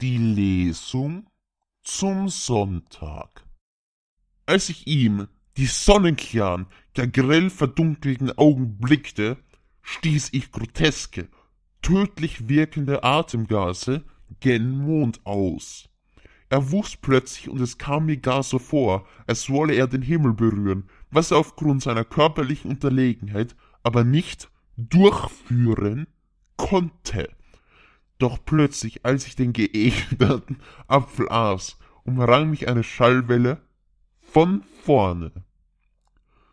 Die Lesung zum Sonntag. Als ich ihm, die sonnenklaren, der grell verdunkelten Augen blickte, stieß ich groteske, tödlich wirkende Atemgase gen Mond aus. Er wuchs plötzlich und es kam mir gar so vor, als wolle er den Himmel berühren, was er aufgrund seiner körperlichen Unterlegenheit aber nicht durchführen konnte. Doch plötzlich, als ich den geekelten Apfel aß, umrang mich eine Schallwelle von vorne.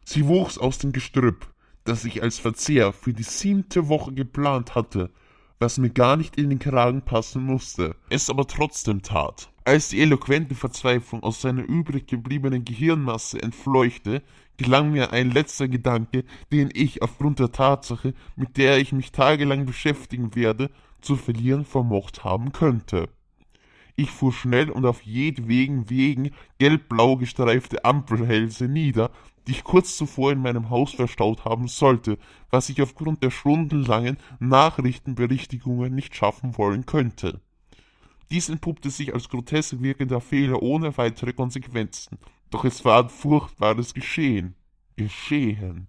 Sie wuchs aus dem Gestrüpp, das ich als Verzehr für die siebte Woche geplant hatte, was mir gar nicht in den Kragen passen musste, es aber trotzdem tat. Als die eloquente Verzweiflung aus seiner übrig gebliebenen Gehirnmasse entfleuchte, gelang mir ein letzter Gedanke, den ich aufgrund der Tatsache, mit der ich mich tagelang beschäftigen werde, zu verlieren vermocht haben könnte. Ich fuhr schnell und auf jedwegen Wegen gelb-blau gestreifte Ampelhälse nieder, die ich kurz zuvor in meinem Haus verstaut haben sollte, was ich aufgrund der stundenlangen Nachrichtenberichtigungen nicht schaffen wollen könnte. Dies entpuppte sich als grotesk wirkender Fehler ohne weitere Konsequenzen, doch es war ein furchtbares Geschehen. Geschehen.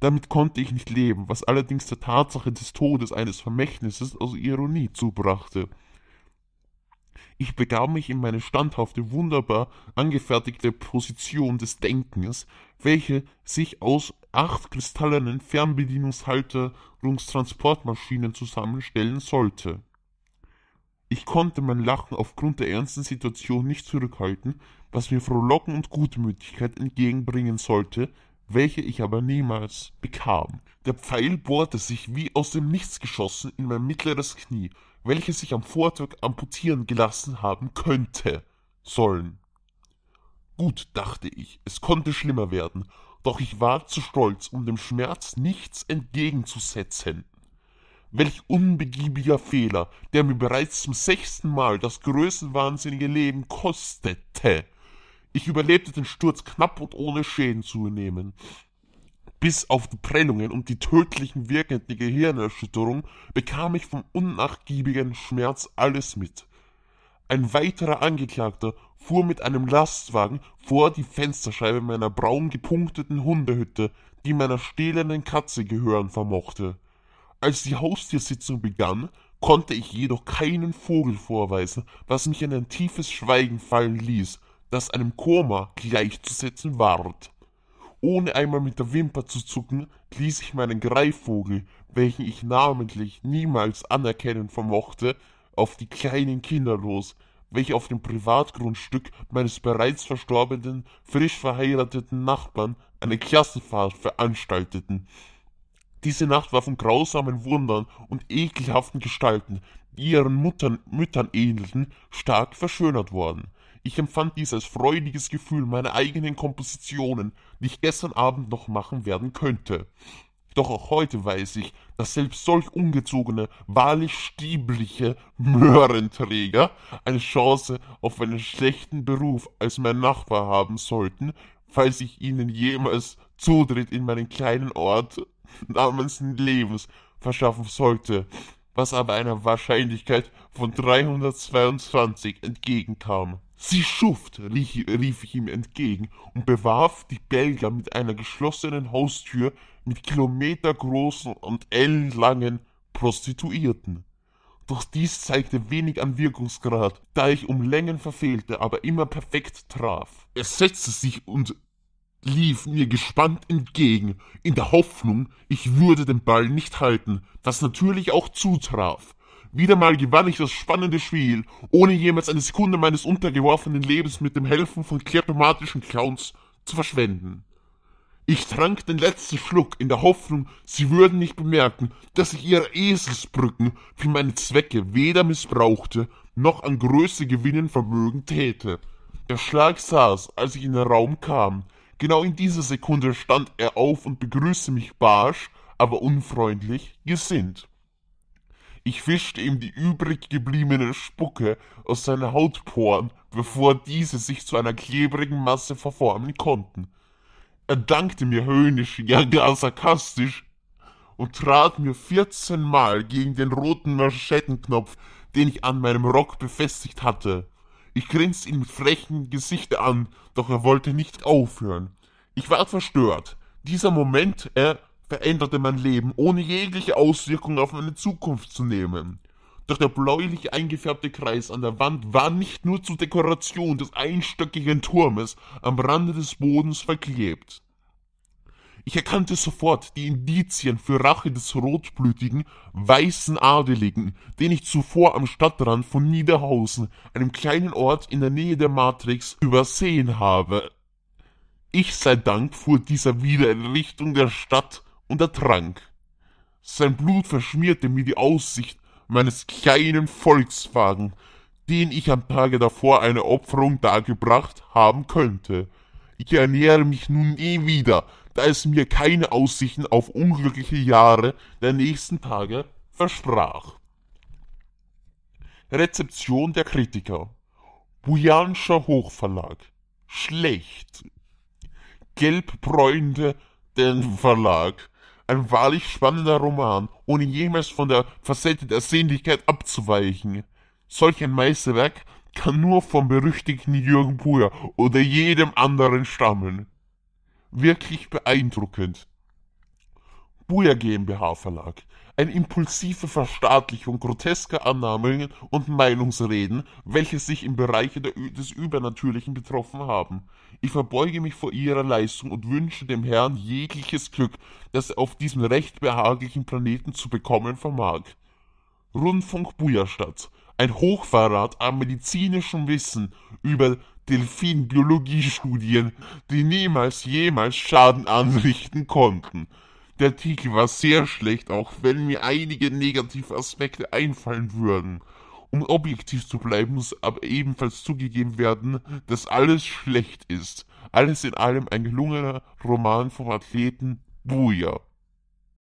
Damit konnte ich nicht leben, was allerdings der Tatsache des Todes eines Vermächtnisses aus Ironie zubrachte. Ich begab mich in meine standhafte, wunderbar angefertigte Position des Denkens, welche sich aus acht kristallenen Fernbedienungshalterungstransportmaschinen zusammenstellen sollte. Ich konnte mein Lachen aufgrund der ernsten Situation nicht zurückhalten, was mir Frohlocken und Gutmütigkeit entgegenbringen sollte, welche ich aber niemals bekam. Der Pfeil bohrte sich wie aus dem Nichts geschossen in mein mittleres Knie, welches ich am Vortag amputieren gelassen haben könnte sollen. Gut, dachte ich, es konnte schlimmer werden, doch ich war zu stolz, um dem Schmerz nichts entgegenzusetzen. Welch unbegiebiger Fehler, der mir bereits zum sechsten Mal das größenwahnsinnige Leben kostete. Ich überlebte den Sturz knapp und ohne Schäden zu nehmen. Bis auf die Prellungen und die tödlichen Wirkungen der Gehirnerschütterung bekam ich vom unnachgiebigen Schmerz alles mit. Ein weiterer Angeklagter fuhr mit einem Lastwagen vor die Fensterscheibe meiner braun gepunkteten Hundehütte, die meiner stählenden Katze gehören vermochte. Als die Haustiersitzung begann, konnte ich jedoch keinen Vogel vorweisen, was mich in ein tiefes Schweigen fallen ließ, das einem Koma gleichzusetzen ward. Ohne einmal mit der Wimper zu zucken, ließ ich meinen Greifvogel, welchen ich namentlich niemals anerkennen vermochte, auf die kleinen Kinder los, welche auf dem Privatgrundstück meines bereits verstorbenen, frisch verheirateten Nachbarn eine Klassenfahrt veranstalteten. Diese Nacht war von grausamen Wundern und ekelhaften Gestalten, die ihren Muttern, Müttern ähnelten, stark verschönert worden. Ich empfand dies als freudiges Gefühl meiner eigenen Kompositionen, die ich gestern Abend noch machen werden könnte. Doch auch heute weiß ich, dass selbst solch ungezogene, wahrlich stiebliche Möhrenträger eine Chance auf einen schlechten Beruf als mein Nachbar haben sollten, falls ich ihnen jemals Zutritt in meinen kleinen Ort namens Lebens verschaffen sollte, was aber einer Wahrscheinlichkeit von 322 entgegenkam. Sie schuft, rief ich ihm entgegen und bewarf die Belger mit einer geschlossenen Haustür mit kilometergroßen und ellenlangen Prostituierten. Doch dies zeigte wenig an Wirkungsgrad, da ich um Längen verfehlte, aber immer perfekt traf. Er setzte sich und lief mir gespannt entgegen, in der Hoffnung, ich würde den Ball nicht halten, was natürlich auch zutraf. Wieder mal gewann ich das spannende Spiel, ohne jemals eine Sekunde meines untergeworfenen Lebens mit dem Helfen von kleptomatischen Clowns zu verschwenden. Ich trank den letzten Schluck in der Hoffnung, sie würden nicht bemerken, dass ich ihre Eselsbrücken für meine Zwecke weder missbrauchte, noch an Größe gewinnen Vermögen täte. Der Schlag saß, als ich in den Raum kam. Genau in dieser Sekunde stand er auf und begrüßte mich barsch, aber unfreundlich gesinnt. Ich fischte ihm die übrig gebliebene Spucke aus seinen Hautporen, bevor diese sich zu einer klebrigen Masse verformen konnten. Er dankte mir höhnisch, ja gar sarkastisch, und trat mir vierzehnmal gegen den roten Manschettenknopf, den ich an meinem Rock befestigt hatte. Ich grinste ihn mit frechem Gesicht an, doch er wollte nicht aufhören. Ich war verstört. Dieser Moment, er veränderte mein Leben, ohne jegliche Auswirkungen auf meine Zukunft zu nehmen. Doch der bläulich eingefärbte Kreis an der Wand war nicht nur zur Dekoration des einstöckigen Turmes am Rande des Bodens verklebt. Ich erkannte sofort die Indizien für Rache des rotblütigen, weißen Adeligen, den ich zuvor am Stadtrand von Niederhausen, einem kleinen Ort in der Nähe der Matrix, übersehen habe. Ich sei Dank fuhr dieser wieder in Richtung der Stadt, und ertrank. Sein Blut verschmierte mir die Aussicht meines kleinen Volkswagen, den ich am Tage davor eine Opferung dargebracht haben könnte. Ich ernähre mich nun nie wieder, da es mir keine Aussichten auf unglückliche Jahre der nächsten Tage versprach. Rezeption der Kritiker Bujanscher Hochverlag Schlecht Gelbbräunte den Verlag ein wahrlich spannender Roman, ohne jemals von der Facette der Sehnlichkeit abzuweichen. Solch ein Meisterwerk kann nur vom berüchtigten Jürgen Puher oder jedem anderen stammen. Wirklich beeindruckend. Buja GmbH Verlag eine impulsive Verstaatlichung grotesker Annahmen und Meinungsreden, welche sich im Bereiche des Übernatürlichen betroffen haben. Ich verbeuge mich vor ihrer Leistung und wünsche dem Herrn jegliches Glück, das er auf diesem recht behaglichen Planeten zu bekommen vermag. Rundfunk Bujastadt, ein Hochverrat an medizinischem Wissen über Delfinbiologiestudien, die niemals jemals Schaden anrichten konnten. Der Artikel war sehr schlecht, auch wenn mir einige negative Aspekte einfallen würden. Um objektiv zu bleiben, muss aber ebenfalls zugegeben werden, dass alles schlecht ist. Alles in allem ein gelungener Roman vom Athleten Buja.